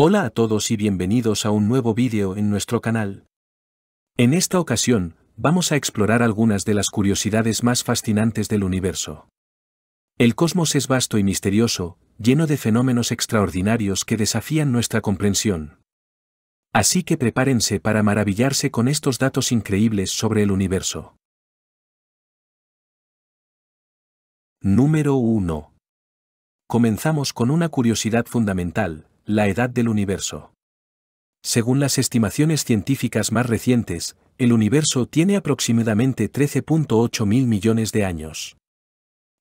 Hola a todos y bienvenidos a un nuevo vídeo en nuestro canal. En esta ocasión, vamos a explorar algunas de las curiosidades más fascinantes del universo. El cosmos es vasto y misterioso, lleno de fenómenos extraordinarios que desafían nuestra comprensión. Así que prepárense para maravillarse con estos datos increíbles sobre el universo. Número 1. Comenzamos con una curiosidad fundamental, la edad del universo. Según las estimaciones científicas más recientes, el universo tiene aproximadamente 13.8 mil millones de años.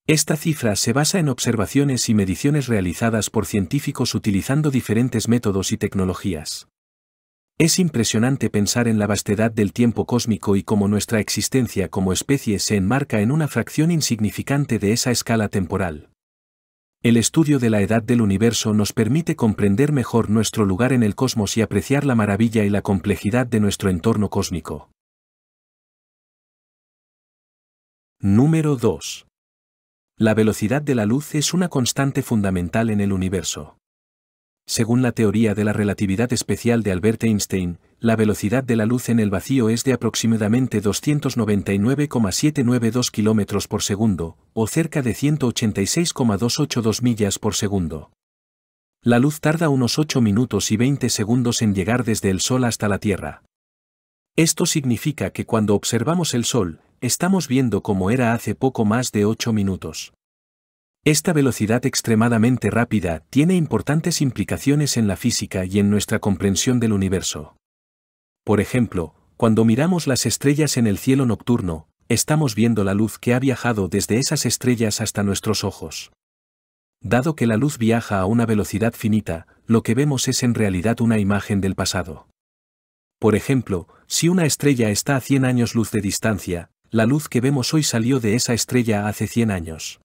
Esta cifra se basa en observaciones y mediciones realizadas por científicos utilizando diferentes métodos y tecnologías. Es impresionante pensar en la vastedad del tiempo cósmico y cómo nuestra existencia como especie se enmarca en una fracción insignificante de esa escala temporal. El estudio de la edad del universo nos permite comprender mejor nuestro lugar en el cosmos y apreciar la maravilla y la complejidad de nuestro entorno cósmico. Número 2. La velocidad de la luz es una constante fundamental en el universo. Según la teoría de la relatividad especial de Albert Einstein, la velocidad de la luz en el vacío es de aproximadamente 299,792 km por segundo, o cerca de 186,282 millas por segundo. La luz tarda unos 8 minutos y 20 segundos en llegar desde el Sol hasta la Tierra. Esto significa que cuando observamos el Sol, estamos viendo cómo era hace poco más de 8 minutos. Esta velocidad extremadamente rápida tiene importantes implicaciones en la física y en nuestra comprensión del universo. Por ejemplo, cuando miramos las estrellas en el cielo nocturno, estamos viendo la luz que ha viajado desde esas estrellas hasta nuestros ojos. Dado que la luz viaja a una velocidad finita, lo que vemos es en realidad una imagen del pasado. Por ejemplo, si una estrella está a 100 años luz de distancia, la luz que vemos hoy salió de esa estrella hace 100 años.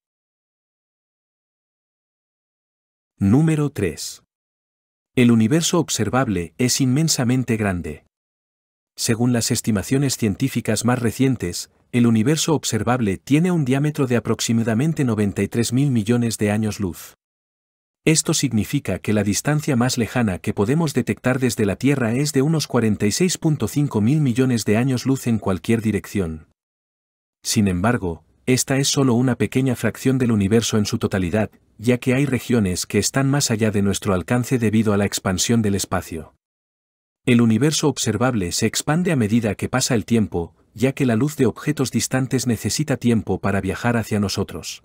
Número 3. El universo observable es inmensamente grande. Según las estimaciones científicas más recientes, el universo observable tiene un diámetro de aproximadamente 93.000 millones de años luz. Esto significa que la distancia más lejana que podemos detectar desde la Tierra es de unos 46.5 mil millones de años luz en cualquier dirección. Sin embargo, esta es solo una pequeña fracción del universo en su totalidad, ya que hay regiones que están más allá de nuestro alcance debido a la expansión del espacio. El universo observable se expande a medida que pasa el tiempo, ya que la luz de objetos distantes necesita tiempo para viajar hacia nosotros.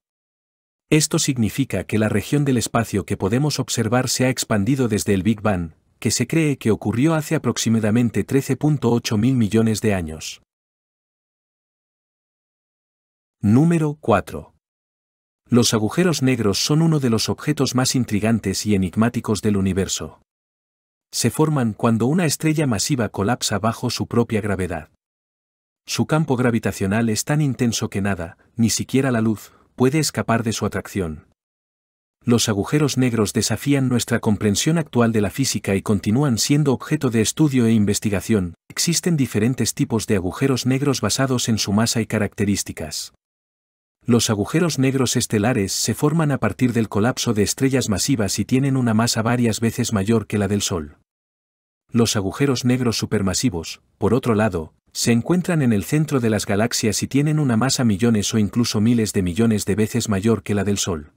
Esto significa que la región del espacio que podemos observar se ha expandido desde el Big Bang, que se cree que ocurrió hace aproximadamente 13.8 mil millones de años. Número 4. Los agujeros negros son uno de los objetos más intrigantes y enigmáticos del universo se forman cuando una estrella masiva colapsa bajo su propia gravedad. Su campo gravitacional es tan intenso que nada, ni siquiera la luz, puede escapar de su atracción. Los agujeros negros desafían nuestra comprensión actual de la física y continúan siendo objeto de estudio e investigación. Existen diferentes tipos de agujeros negros basados en su masa y características. Los agujeros negros estelares se forman a partir del colapso de estrellas masivas y tienen una masa varias veces mayor que la del Sol. Los agujeros negros supermasivos, por otro lado, se encuentran en el centro de las galaxias y tienen una masa millones o incluso miles de millones de veces mayor que la del Sol.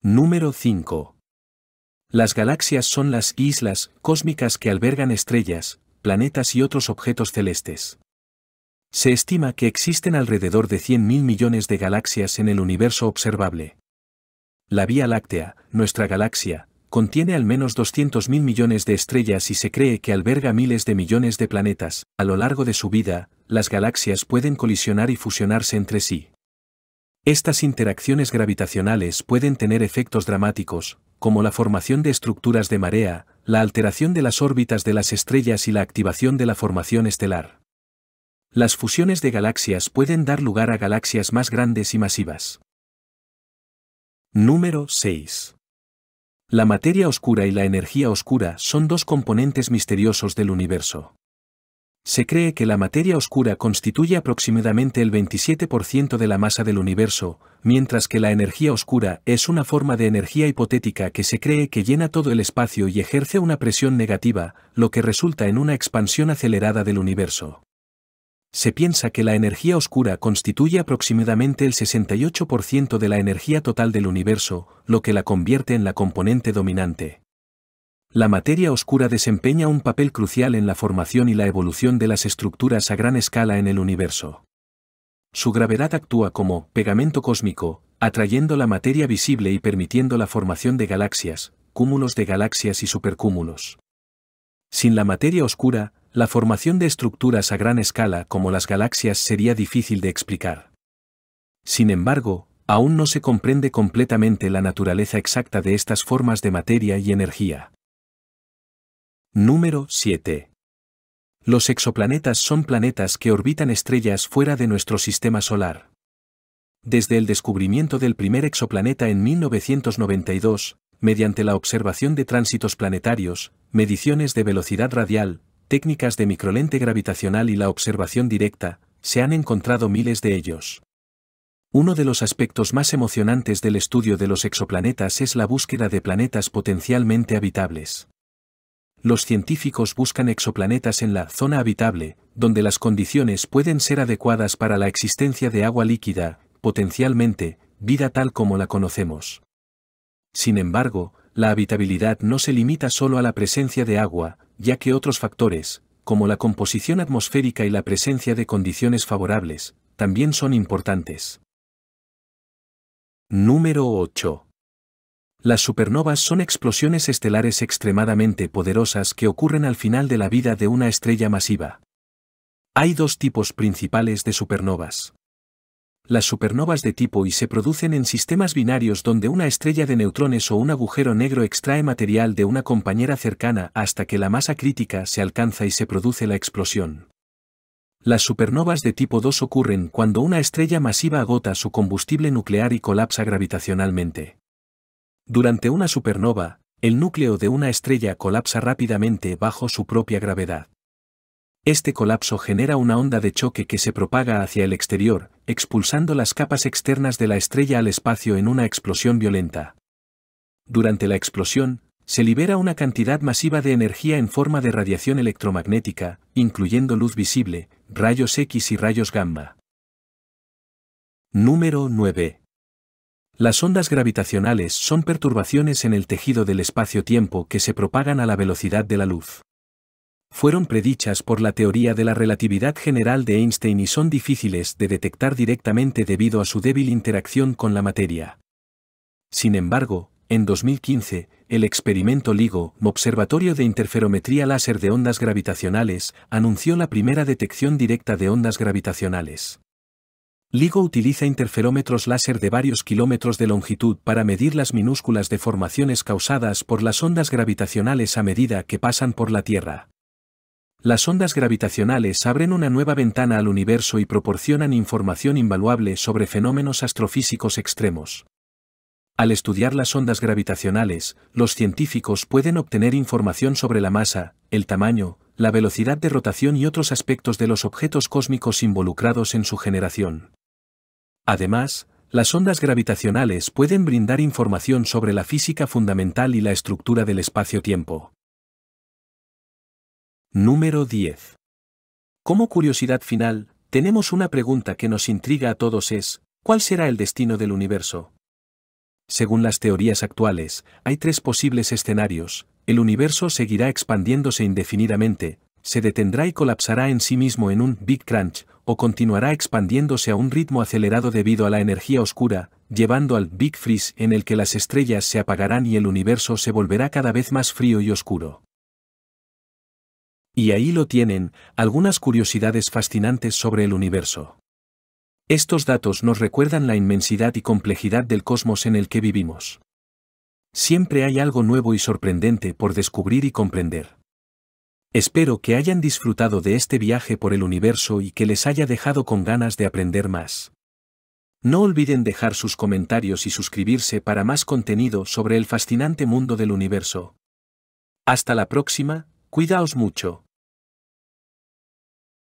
Número 5. Las galaxias son las islas cósmicas que albergan estrellas, planetas y otros objetos celestes. Se estima que existen alrededor de 100.000 millones de galaxias en el universo observable. La Vía Láctea, nuestra galaxia, contiene al menos 200.000 millones de estrellas y se cree que alberga miles de millones de planetas. A lo largo de su vida, las galaxias pueden colisionar y fusionarse entre sí. Estas interacciones gravitacionales pueden tener efectos dramáticos, como la formación de estructuras de marea, la alteración de las órbitas de las estrellas y la activación de la formación estelar. Las fusiones de galaxias pueden dar lugar a galaxias más grandes y masivas. Número 6. La materia oscura y la energía oscura son dos componentes misteriosos del universo. Se cree que la materia oscura constituye aproximadamente el 27% de la masa del universo, mientras que la energía oscura es una forma de energía hipotética que se cree que llena todo el espacio y ejerce una presión negativa, lo que resulta en una expansión acelerada del universo se piensa que la energía oscura constituye aproximadamente el 68% de la energía total del universo, lo que la convierte en la componente dominante. La materia oscura desempeña un papel crucial en la formación y la evolución de las estructuras a gran escala en el universo. Su gravedad actúa como pegamento cósmico, atrayendo la materia visible y permitiendo la formación de galaxias, cúmulos de galaxias y supercúmulos. Sin la materia oscura, la formación de estructuras a gran escala como las galaxias sería difícil de explicar. Sin embargo, aún no se comprende completamente la naturaleza exacta de estas formas de materia y energía. Número 7. Los exoplanetas son planetas que orbitan estrellas fuera de nuestro sistema solar. Desde el descubrimiento del primer exoplaneta en 1992, mediante la observación de tránsitos planetarios, mediciones de velocidad radial, técnicas de microlente gravitacional y la observación directa, se han encontrado miles de ellos. Uno de los aspectos más emocionantes del estudio de los exoplanetas es la búsqueda de planetas potencialmente habitables. Los científicos buscan exoplanetas en la zona habitable, donde las condiciones pueden ser adecuadas para la existencia de agua líquida, potencialmente, vida tal como la conocemos. Sin embargo, la habitabilidad no se limita solo a la presencia de agua, ya que otros factores, como la composición atmosférica y la presencia de condiciones favorables, también son importantes. Número 8. Las supernovas son explosiones estelares extremadamente poderosas que ocurren al final de la vida de una estrella masiva. Hay dos tipos principales de supernovas las supernovas de tipo I se producen en sistemas binarios donde una estrella de neutrones o un agujero negro extrae material de una compañera cercana hasta que la masa crítica se alcanza y se produce la explosión. Las supernovas de tipo II ocurren cuando una estrella masiva agota su combustible nuclear y colapsa gravitacionalmente. Durante una supernova, el núcleo de una estrella colapsa rápidamente bajo su propia gravedad. Este colapso genera una onda de choque que se propaga hacia el exterior, expulsando las capas externas de la estrella al espacio en una explosión violenta. Durante la explosión, se libera una cantidad masiva de energía en forma de radiación electromagnética, incluyendo luz visible, rayos X y rayos gamma. Número 9. Las ondas gravitacionales son perturbaciones en el tejido del espacio-tiempo que se propagan a la velocidad de la luz fueron predichas por la teoría de la relatividad general de Einstein y son difíciles de detectar directamente debido a su débil interacción con la materia. Sin embargo, en 2015, el experimento LIGO, Observatorio de Interferometría Láser de Ondas Gravitacionales, anunció la primera detección directa de ondas gravitacionales. LIGO utiliza interferómetros láser de varios kilómetros de longitud para medir las minúsculas deformaciones causadas por las ondas gravitacionales a medida que pasan por la Tierra. Las ondas gravitacionales abren una nueva ventana al universo y proporcionan información invaluable sobre fenómenos astrofísicos extremos. Al estudiar las ondas gravitacionales, los científicos pueden obtener información sobre la masa, el tamaño, la velocidad de rotación y otros aspectos de los objetos cósmicos involucrados en su generación. Además, las ondas gravitacionales pueden brindar información sobre la física fundamental y la estructura del espacio-tiempo. Número 10. Como curiosidad final, tenemos una pregunta que nos intriga a todos es, ¿cuál será el destino del universo? Según las teorías actuales, hay tres posibles escenarios, el universo seguirá expandiéndose indefinidamente, se detendrá y colapsará en sí mismo en un Big Crunch, o continuará expandiéndose a un ritmo acelerado debido a la energía oscura, llevando al Big Freeze en el que las estrellas se apagarán y el universo se volverá cada vez más frío y oscuro. Y ahí lo tienen, algunas curiosidades fascinantes sobre el universo. Estos datos nos recuerdan la inmensidad y complejidad del cosmos en el que vivimos. Siempre hay algo nuevo y sorprendente por descubrir y comprender. Espero que hayan disfrutado de este viaje por el universo y que les haya dejado con ganas de aprender más. No olviden dejar sus comentarios y suscribirse para más contenido sobre el fascinante mundo del universo. Hasta la próxima, cuidaos mucho.